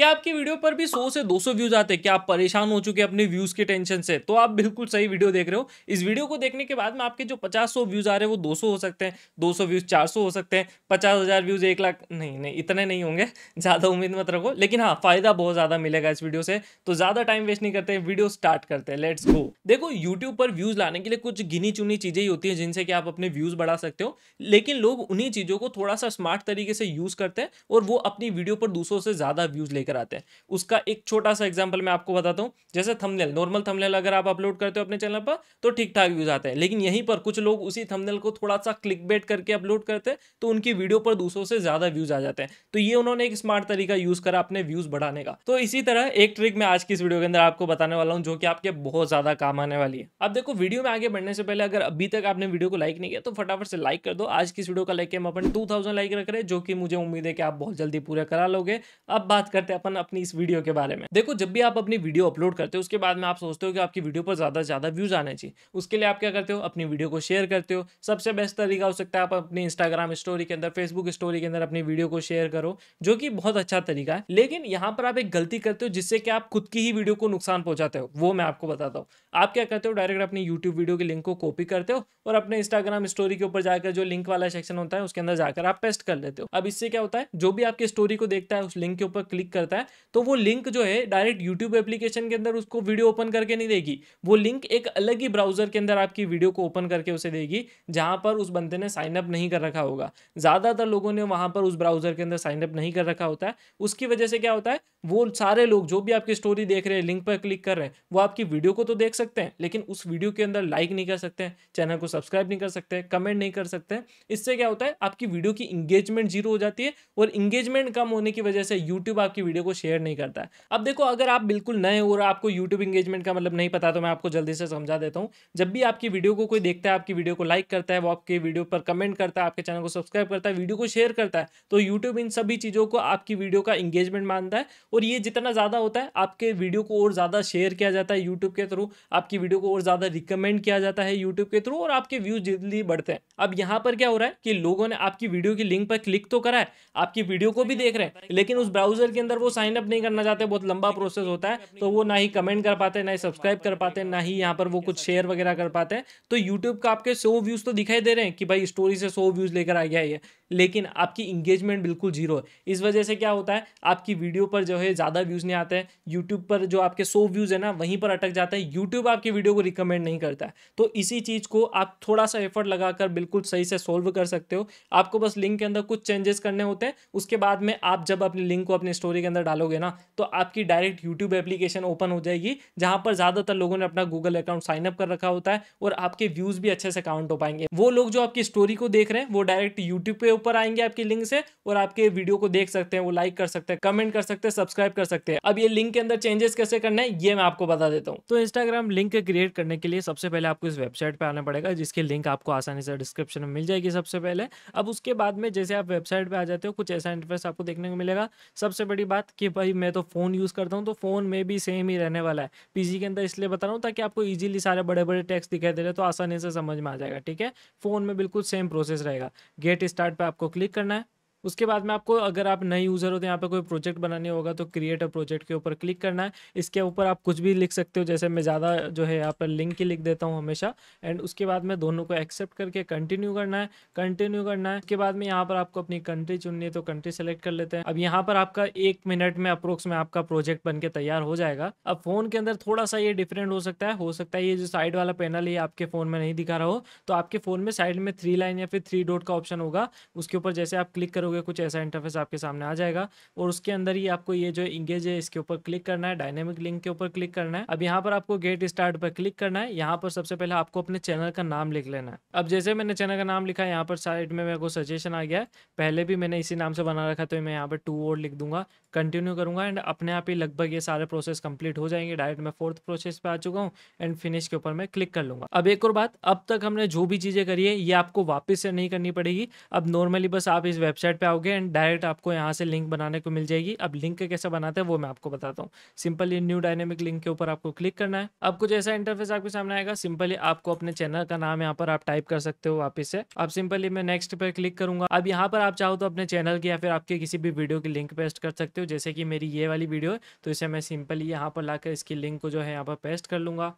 क्या आपकी वीडियो पर भी 100 से 200 व्यूज आते हैं क्या आप परेशान हो चुके हैं अपने व्यूज के टेंशन से तो आप बिल्कुल सही वीडियो देख रहे हो इस वीडियो को देखने के बाद में आपके जो 50 सौ व्यूज आ रहे हैं वो 200 हो सकते हैं 200 व्यूज 400 हो सकते हैं पचास हज़ार व्यूज एक लाख नहीं नहीं इतने नहीं होंगे ज़्यादा उम्मीद मत रखो लेकिन हाँ फायदा बहुत ज़्यादा मिलेगा इस वीडियो से तो ज़्यादा टाइम वेस्ट नहीं करते वीडियो स्टार्ट करते हैं लेट्स गो देखो यूट्यूब पर व्यूज लाने के लिए कुछ गिनी चुनी चीज़ें ही होती है जिनसे कि आप अपने व्यूज बढ़ा सकते हो लेकिन लोग उन्हीं चीज़ों को थोड़ा सा स्मार्ट तरीके से यूज़ करते हैं और वो अपनी वीडियो पर दूसरों से ज़्यादा व्यूज लेकर लेकर आते हैं उसका एक छोटा सा एग्जाम्पल मैं आपको बताता हूँ जैसे थमनेल नॉर्मल थमनेल अगर आप अपलोड करते हो अपने चैनल पर तो ठीक ठाक व्यूज आते हैं लेकिन यहीं पर कुछ लोग उसी थमनेल को थोड़ा सा क्लिक करके अपलोड करते हैं तो उनकी वीडियो पर दूसरों से ज़्यादा व्यूज आ जाते हैं तो ये उन्होंने एक स्मार्ट तरीका यूज़ करा अपने व्यूज़ बढ़ाने का तो इसी तरह एक ट्रिक मैं आज की इस वीडियो के अंदर आपको बताने वाला हूँ जो कि आपके बहुत ज़्यादा काम आने वाली है अब देखो वीडियो में आगे बढ़ने से पहले अगर अभी तक आपने वीडियो को लाइक नहीं किया तो फटाफट से लाइक कर दो आज की इस वीडियो का लाइक हम अपन टू लाइक रख रहे हैं जो कि मुझे उम्मीद है कि आप बहुत जल्दी पूरा करा लोगे अब बात करते अपन अपनी इस वीडियो के बारे में देखो जब भी आप अपनी वीडियो अपलोड करते हो उसके बाद में आप सोचते हो कि आपकी वीडियो पर ज़्यादा ज़्यादा व्यूज़ आने चाहिए उसके लिए आप क्या करते हो अपनी वीडियो को शेयर करते हो सबसे बेस्ट तरीका हो सकता है आप अपनी इंस्टाग्राम स्टोरी के अंदर फेसबुक स्टोरी के अंदर अपनी वीडियो को शेयर करो जो कि बहुत अच्छा तरीका है लेकिन यहाँ पर आप एक गलती करते हो जिससे कि आप खुद की ही वीडियो को नुकसान पहुंचाते हो वो मैं आपको बताता हूँ आप क्या करते हो डायरेक्ट अपनी यूट्यूब वीडियो के लिंक को कॉपी करते हो और अपने इंस्टाग्राम स्टोरी के ऊपर जाकर जो लिंक वाला सेक्शन होता है उसके अंदर जाकर आप पेस्ट कर लेते हो अब इससे क्या होता है जो भी आपकी स्टोरी को देखता है उस लिंक के ऊपर क्लिक करता है तो वो लिंक जो है डायरेक्ट यूट्यूब एप्लीकेशन के अंदर उसको वीडियो ओपन करके नहीं देगी वो लिंक एक अलग ही ब्राउजर के अंदर आपकी वीडियो को ओपन करके उसे देगी जहाँ पर उस बंदे ने साइनअप नहीं कर रखा होगा ज़्यादातर लोगों ने वहाँ पर उस ब्राउजर के अंदर साइनअप नहीं कर रखा होता है उसकी वजह से क्या होता है वो सारे लोग जो भी आपकी स्टोरी देख रहे हैं लिंक पर क्लिक कर रहे हैं वो आपकी वीडियो को तो देख सकते हैं लेकिन उस वीडियो के अंदर लाइक नहीं कर सकते हैं चैनल को सब्सक्राइब नहीं कर सकते कमेंट नहीं कर सकते इससे क्या होता है आपकी वीडियो की इंगेजमेंट जीरो हो जाती है और इंगेजमेंट कम होने की वजह से यूट्यूब आपकी वीडियो को शेयर नहीं करता है अब देखो अगर आप बिल्कुल नए हो और आपको यूट्यूब इंगेजमेंट का मतलब नहीं पता तो मैं आपको जल्दी से समझा देता हूँ जब भी आपकी वीडियो को कोई देखता है आपकी वीडियो को लाइक करता है वो आपके वीडियो पर कमेंट करता है आपके चैनल को सब्सक्राइब करता है वीडियो को शेयर करता है तो यूट्यूब इन सभी चीज़ों को आपकी वीडियो का इंगेजमेंट मानता है और ये जितना ज़्यादा होता है आपके वीडियो को और ज़्यादा शेयर किया जाता है यूट्यूब के थ्रू आपकी वीडियो को और ज़्यादा रिकमेंड किया जाता है यूट्यूब के थ्रू और आपके व्यूज़ जल्दी बढ़ते हैं अब यहाँ पर क्या हो रहा है कि लोगों ने आपकी वीडियो की लिंक पर क्लिक तो करा है आपकी वीडियो को भी देख रहे हैं लेकिन उस ब्राउज़र के अंदर वो साइन अप नहीं करना चाहते बहुत लंबा प्रोसेस होता है तो वो ना ही कमेंट कर पाते ना ही सब्सक्राइब कर पाते ना ही यहाँ पर वो कुछ शेयर वगैरह कर पाते हैं तो यूट्यूब का आपके सो व्यूज़ तो दिखाई दे रहे हैं कि भाई स्टोरी से सो व्यूज़ लेकर आ गया है लेकिन आपकी इंगेजमेंट बिल्कुल जीरो है इस वजह से क्या होता है आपकी वीडियो पर जो है ज़्यादा व्यूज़ नहीं आते हैं यूट्यूब पर जो आपके सो व्यूज़ है ना वहीं पर अटक जाता है यूट्यूब आपकी वीडियो को रिकमेंड नहीं करता है तो इसी चीज़ को आप थोड़ा सा एफर्ट लगाकर बिल्कुल सही से सोल्व कर सकते हो आपको बस लिंक के अंदर कुछ चेंजेस करने होते हैं उसके बाद में आप जब अपने लिंक को अपनी स्टोरी के अंदर डालोगे ना तो आपकी डायरेक्ट यूट्यूब एप्लीकेशन ओपन हो जाएगी जहाँ पर ज़्यादातर लोगों ने अपना गूगल अकाउंट साइनअप कर रखा होता है और आपके व्यूज़ भी अच्छे से काउंट हो पाएंगे वो लोग जो आपकी स्टोरी को देख रहे हैं वो डायरेक्ट यूट्यूब पर ऊपर आएंगे आपकी लिंक से और आपके वीडियो को देख सकते हैं वो लाइक कर सकते हैं कमेंट कर सकते हैं सब्सक्राइब कर सकते हैं अब ये लिंक के अंदर चेंजेस कैसे करना है ये मैं आपको बता देता हूँ तो इंस्टाग्राम लिंक क्रिएट करने के लिए सबसे पहले आपको इस वेबसाइट पर आना पड़ेगा जिसकी लिंक आपको आसानी से डिस्क्रिप्शन में मिल जाएगी सबसे पहले अब उसके बाद में जैसे आप वेबसाइट पर आ जाते हो कुछ ऐसा इंटरफेस आपको देखने को मिलेगा सबसे बड़ी बात कि भाई मैं तो फ़ोन यूज़ करता हूँ तो फ़ोन में भी सेम ही रहने वाला है पीजी के अंदर इसलिए बता रहा हूँ ताकि आपको ईजिली सारे बड़े बड़े टेक्स्ट दिखाई दे रहे तो आसानी से समझ में आ जाएगा ठीक है फ़ोन में बिल्कुल सेम प्रोसेस रहेगा गेट स्टार्ट पर आपको क्लिक करना है उसके बाद में आपको अगर आप नए यूज़र हो तो यहाँ पे कोई प्रोजेक्ट बनाने होगा तो क्रिएट अ प्रोजेक्ट के ऊपर क्लिक करना है इसके ऊपर आप कुछ भी लिख सकते हो जैसे मैं ज़्यादा जो है यहाँ पर लिंक ही लिख देता हूँ हमेशा एंड उसके बाद में दोनों को एक्सेप्ट करके कंटिन्यू करना है कंटिन्यू करना है उसके बाद में यहाँ पर आपको अपनी कंट्री चुननी है तो कंट्री सेलेक्ट कर लेते हैं अब यहाँ पर आपका एक मिनट में अप्रोक्स में आपका प्रोजेक्ट बन तैयार हो जाएगा अब फ़ोन के अंदर थोड़ा सा ये डिफरेंट हो सकता है हो सकता है ये जो साइड वाला पैनल है आपके फ़ोन में नहीं दिखा रहा हो तो आपके फ़ोन में साइड में थ्री लाइन या फिर थ्री डोट का ऑप्शन होगा उसके ऊपर जैसे आप क्लिक करोगे कुछ ऐसा इंटरफेस आपके सामने आ जाएगा और उसके अंदर ही आपको ये जो इंगेज है इसके ऊपर क्लिक करना है डायनेमिक लिंक के ऊपर क्लिक करना है अब यहाँ पर आपको गेट स्टार्ट पर क्लिक करना है यहाँ पर सबसे पहले आपको अपने चैनल का नाम लिख लेना है अब जैसे मैंने चैनल का नाम लिखा यहाँ पर साइड में मेरे को सजेशन आ गया पहले भी मैंने इसी नाम से बना रखा तो मैं यहाँ पर टू वर्ड लिख दूंगा कंटिन्यू करूंगा एंड अपने आप ही लगभग ये सारे प्रोसेस कंप्लीट हो जाएंगे डायरेक्ट मैं फोर्थ प्रोसेस पे आ चुका हूँ एंड फिनिश के ऊपर मैं क्लिक कर लूंगा अब एक और बात अब तक हमने जो भी चीज़ें करी है ये आपको वापस से नहीं करनी पड़ेगी अब नॉर्मली बस आप इस वेबसाइट पे आओगे एंड डायरेक्ट आपको यहाँ से लिंक बनाने को मिल जाएगी अब लिंक कैसे बनाते हैं वो मैं आपको बताता हूँ सिंपली न्यू डायनेमिक लिंक के ऊपर आपको क्लिक करना है अब कुछ ऐसा इंटरफेस आपके सामने आएगा सिंपली आपको अपने चैनल का नाम यहाँ पर आप टाइप कर सकते हो वापिस से अब सिंपली मैं नेक्स्ट पर क्लिक करूंगा अब यहाँ पर आप चाहो तो अपने चैनल की या फिर आपके किसी भी वीडियो की लिंक पेस्ट कर सकते हो जैसे कि मेरी ये वाली वीडियो है तो इसे मैं सिंपली यहाँ पर लाकर इसकी लिंक को जो है यहाँ पर पेस्ट कर लूंगा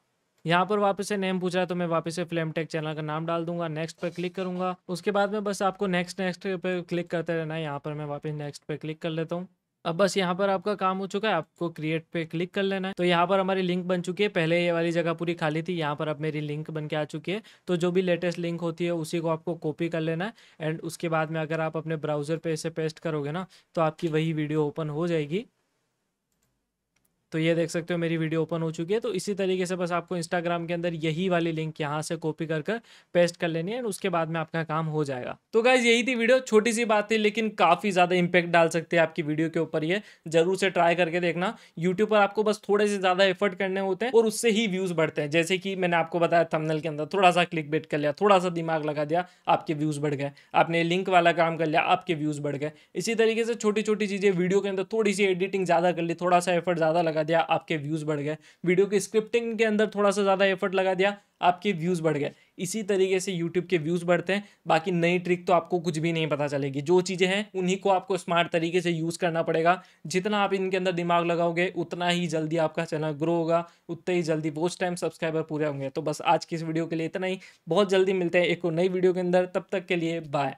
यहाँ पर वापस से नेम पूछा तो मैं वापस से फ्लेम टेक चैनल का नाम डाल दूंगा नेक्स्ट पर क्लिक करूंगा उसके बाद में बस आपको नेक्स्ट नेक्स्ट पे क्लिक करते रहना है यहाँ पर मैं वापस नेक्स्ट पे क्लिक कर लेता हूँ अब बस यहाँ पर आपका काम हो चुका है आपको क्रिएट पे क्लिक कर लेना है तो यहाँ पर हमारी लिंक बन चुकी है पहले ये वाली जगह पूरी खाली थी यहाँ पर अब मेरी लिंक बन के आ चुकी है तो जो भी लेटेस्ट लिंक होती है उसी को आपको कॉपी कर लेना है एंड उसके बाद में अगर आप अपने ब्राउजर पे इसे पेस्ट करोगे ना तो आपकी वही वीडियो ओपन हो जाएगी तो ये देख सकते हो मेरी वीडियो ओपन हो चुकी है तो इसी तरीके से बस आपको इंस्टाग्राम के अंदर यही वाली लिंक यहाँ से कॉपी कर कर पेस्ट कर लेनी है उसके बाद में आपका काम हो जाएगा तो गाइज यही थी वीडियो छोटी सी बात थी लेकिन काफ़ी ज़्यादा इंपैक्ट डाल सकती है आपकी वीडियो के ऊपर ये जरूर से ट्राई करके देखना यूट्यूब पर आपको बस थोड़े से ज़्यादा एफर्ट करने होते हैं और उससे ही व्यूज़ बढ़ते हैं जैसे कि मैंने आपको बताया थमनल के अंदर थोड़ा सा क्लिक बेट कर लिया थोड़ा सा दिमाग लगा दिया आपके व्यूज़ बढ़ गए आपने लिंक वाला काम कर लिया आपके व्यूज़ बढ़ गए इसी तरीके से छोटी छोटी चीज़ें वीडियो के अंदर थोड़ी सी एडिटिंग ज़्यादा कर ली थोड़ा सा एफर्ट ज़्यादा लगा लगा दिया आपके व्यूज़ बढ़ गए वीडियो के स्क्रिप्टिंग के अंदर थोड़ा सा ज़्यादा एफर्ट लगा दिया आपके व्यूज़ बढ़ गए इसी तरीके से यूट्यूब के व्यूज़ बढ़ते हैं बाकी नई ट्रिक तो आपको कुछ भी नहीं पता चलेगी जो चीज़ें हैं उन्हीं को आपको स्मार्ट तरीके से यूज़ करना पड़ेगा जितना आप इनके अंदर दिमाग लगाओगे उतना ही जल्दी आपका चैनल ग्रो होगा उतना ही जल्दी वॉच टाइम सब्सक्राइबर पूरे होंगे तो बस आज की इस वीडियो के लिए इतना ही बहुत जल्दी मिलते हैं एक नई वीडियो के अंदर तब तक के लिए बाय